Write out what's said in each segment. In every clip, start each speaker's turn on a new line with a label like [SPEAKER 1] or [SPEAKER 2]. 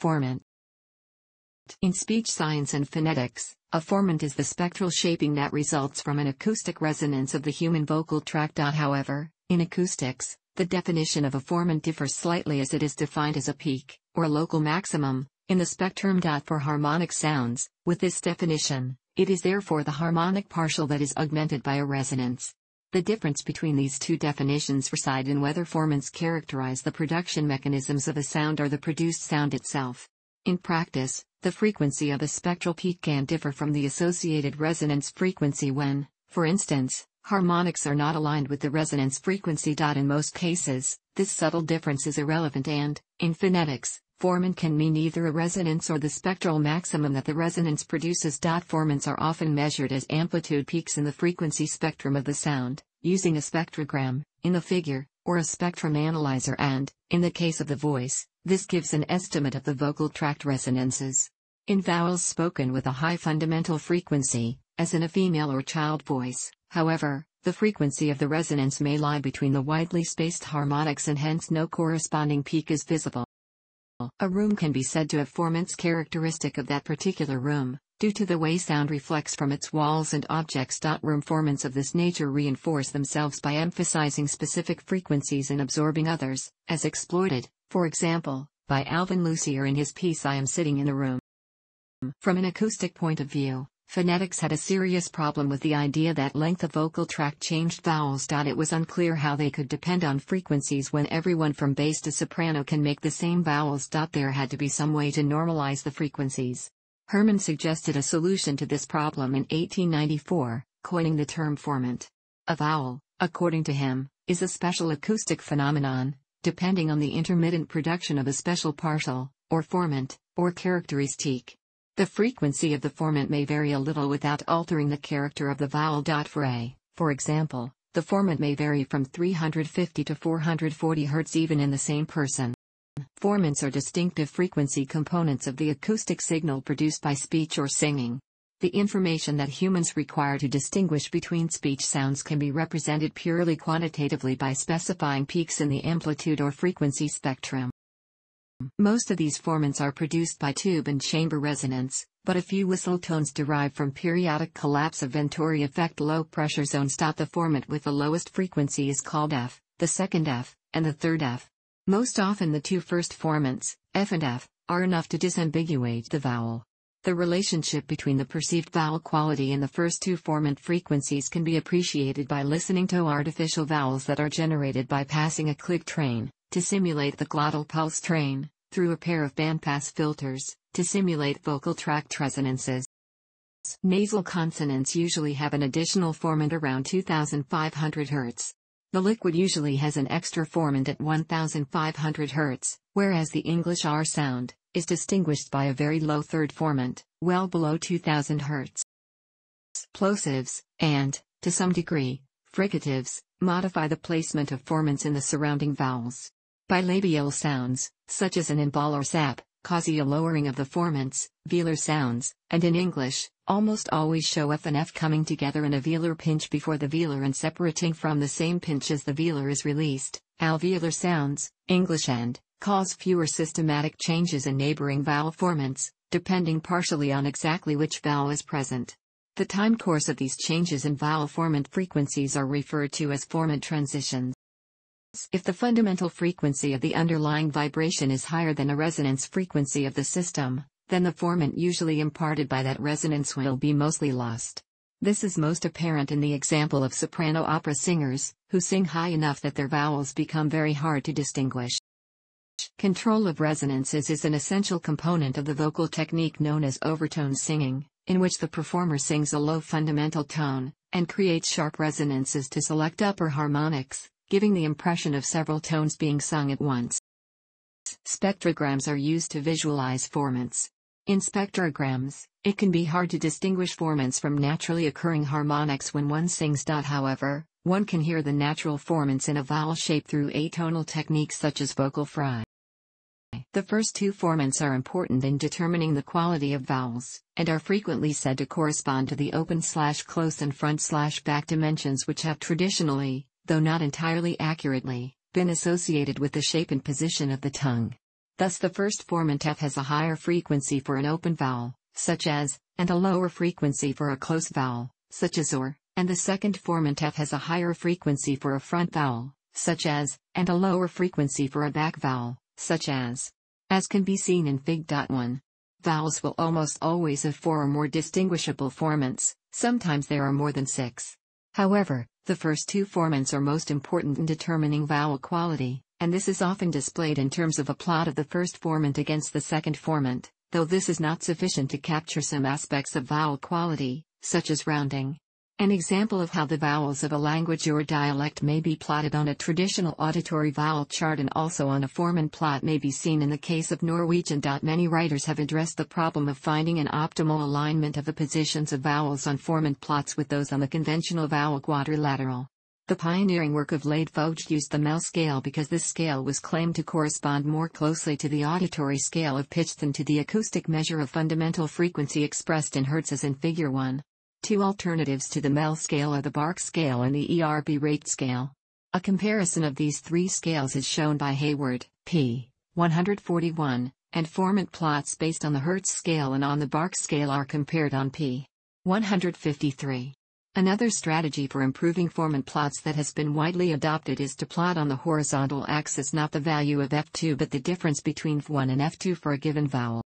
[SPEAKER 1] Formant In speech science and phonetics, a formant is the spectral shaping that results from an acoustic resonance of the human vocal tract. However, in acoustics, the definition of a formant differs slightly as it is defined as a peak, or local maximum, in the spectrum. For harmonic sounds, with this definition, it is therefore the harmonic partial that is augmented by a resonance. The difference between these two definitions reside in whether formants characterize the production mechanisms of a sound or the produced sound itself. In practice, the frequency of a spectral peak can differ from the associated resonance frequency when, for instance, harmonics are not aligned with the resonance frequency. In most cases, this subtle difference is irrelevant and, in phonetics, Formant can mean either a resonance or the spectral maximum that the resonance produces. Formants are often measured as amplitude peaks in the frequency spectrum of the sound, using a spectrogram, in a figure, or a spectrum analyzer and, in the case of the voice, this gives an estimate of the vocal tract resonances. In vowels spoken with a high fundamental frequency, as in a female or child voice, however, the frequency of the resonance may lie between the widely spaced harmonics and hence no corresponding peak is visible. A room can be said to have formants characteristic of that particular room, due to the way sound reflects from its walls and objects. Room formants of this nature reinforce themselves by emphasizing specific frequencies and absorbing others, as exploited, for example, by Alvin Lucier in his piece I Am Sitting in a Room. From an acoustic point of view, Phonetics had a serious problem with the idea that length of vocal tract changed vowels. It was unclear how they could depend on frequencies when everyone from bass to soprano can make the same vowels. There had to be some way to normalize the frequencies. Herman suggested a solution to this problem in 1894, coining the term formant. A vowel, according to him, is a special acoustic phenomenon, depending on the intermittent production of a special partial, or formant, or characteristic. The frequency of the formant may vary a little without altering the character of the vowel. For a, for example, the formant may vary from 350 to 440 Hz even in the same person. Formants are distinctive frequency components of the acoustic signal produced by speech or singing. The information that humans require to distinguish between speech sounds can be represented purely quantitatively by specifying peaks in the amplitude or frequency spectrum. Most of these formants are produced by tube and chamber resonance, but a few whistle tones derived from periodic collapse of Venturi effect low pressure zone stop the formant with the lowest frequency is called F, the second F, and the third F. Most often the two first formants, F and F, are enough to disambiguate the vowel. The relationship between the perceived vowel quality and the first two formant frequencies can be appreciated by listening to artificial vowels that are generated by passing a click train to simulate the glottal pulse train, through a pair of bandpass filters, to simulate vocal tract resonances. Nasal consonants usually have an additional formant around 2500 Hz. The liquid usually has an extra formant at 1500 Hz, whereas the English R sound is distinguished by a very low third formant, well below 2000 Hz. Plosives, and, to some degree, fricatives, modify the placement of formants in the surrounding vowels. Bilabial sounds, such as an embal or sap, cause a lowering of the formants, velar sounds, and in English, almost always show F and F coming together in a velar pinch before the velar and separating from the same pinch as the velar is released. Alveolar sounds, English and, cause fewer systematic changes in neighboring vowel formants, depending partially on exactly which vowel is present. The time course of these changes in vowel formant frequencies are referred to as formant transitions. If the fundamental frequency of the underlying vibration is higher than a resonance frequency of the system, then the formant usually imparted by that resonance will be mostly lost. This is most apparent in the example of soprano opera singers, who sing high enough that their vowels become very hard to distinguish. Control of resonances is an essential component of the vocal technique known as overtone singing, in which the performer sings a low fundamental tone, and creates sharp resonances to select upper harmonics, giving the impression of several tones being sung at once. Spectrograms are used to visualize formants. In spectrograms, it can be hard to distinguish formants from naturally occurring harmonics when one sings. However, one can hear the natural formants in a vowel shape through atonal techniques such as vocal fry. The first two formants are important in determining the quality of vowels, and are frequently said to correspond to the open slash close and front slash back dimensions which have traditionally, though not entirely accurately, been associated with the shape and position of the tongue. Thus the first formant F has a higher frequency for an open vowel, such as, and a lower frequency for a close vowel, such as or, and the second formant F has a higher frequency for a front vowel, such as, and a lower frequency for a back vowel, such as. As can be seen in Fig. 1. Vowels will almost always have four or more distinguishable formants, sometimes there are more than six. However, the first two formants are most important in determining vowel quality, and this is often displayed in terms of a plot of the first formant against the second formant, though this is not sufficient to capture some aspects of vowel quality, such as rounding. An example of how the vowels of a language or dialect may be plotted on a traditional auditory vowel chart and also on a Foreman plot may be seen in the case of Norwegian. Many writers have addressed the problem of finding an optimal alignment of the positions of vowels on Foreman plots with those on the conventional vowel quadrilateral. The pioneering work of Lade Vogt used the Mel scale because this scale was claimed to correspond more closely to the auditory scale of pitch than to the acoustic measure of fundamental frequency expressed in hertz as in Figure 1. Two alternatives to the MEL scale are the Bark scale and the ERB rate scale. A comparison of these three scales is shown by Hayward, p. 141, and formant plots based on the Hertz scale and on the Bark scale are compared on p. 153. Another strategy for improving formant plots that has been widely adopted is to plot on the horizontal axis not the value of f2 but the difference between f1 and f2 for a given vowel.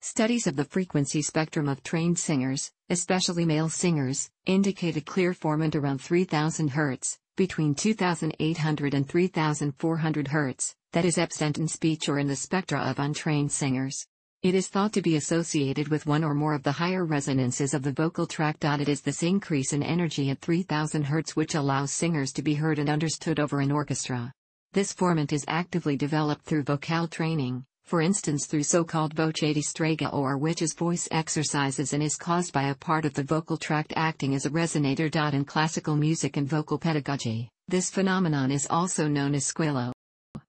[SPEAKER 1] Studies of the frequency spectrum of trained singers, especially male singers, indicate a clear formant around 3000 Hz, between 2800 and 3400 Hz, that is absent in speech or in the spectra of untrained singers. It is thought to be associated with one or more of the higher resonances of the vocal tract. It is this increase in energy at 3000 Hz which allows singers to be heard and understood over an orchestra. This formant is actively developed through vocal training, for instance through so-called voce distraga or which is voice exercises and is caused by a part of the vocal tract acting as a resonator. In classical music and vocal pedagogy, this phenomenon is also known as squillo.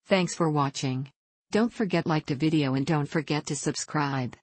[SPEAKER 1] Thanks for watching. Don't forget like the video and don't forget to subscribe.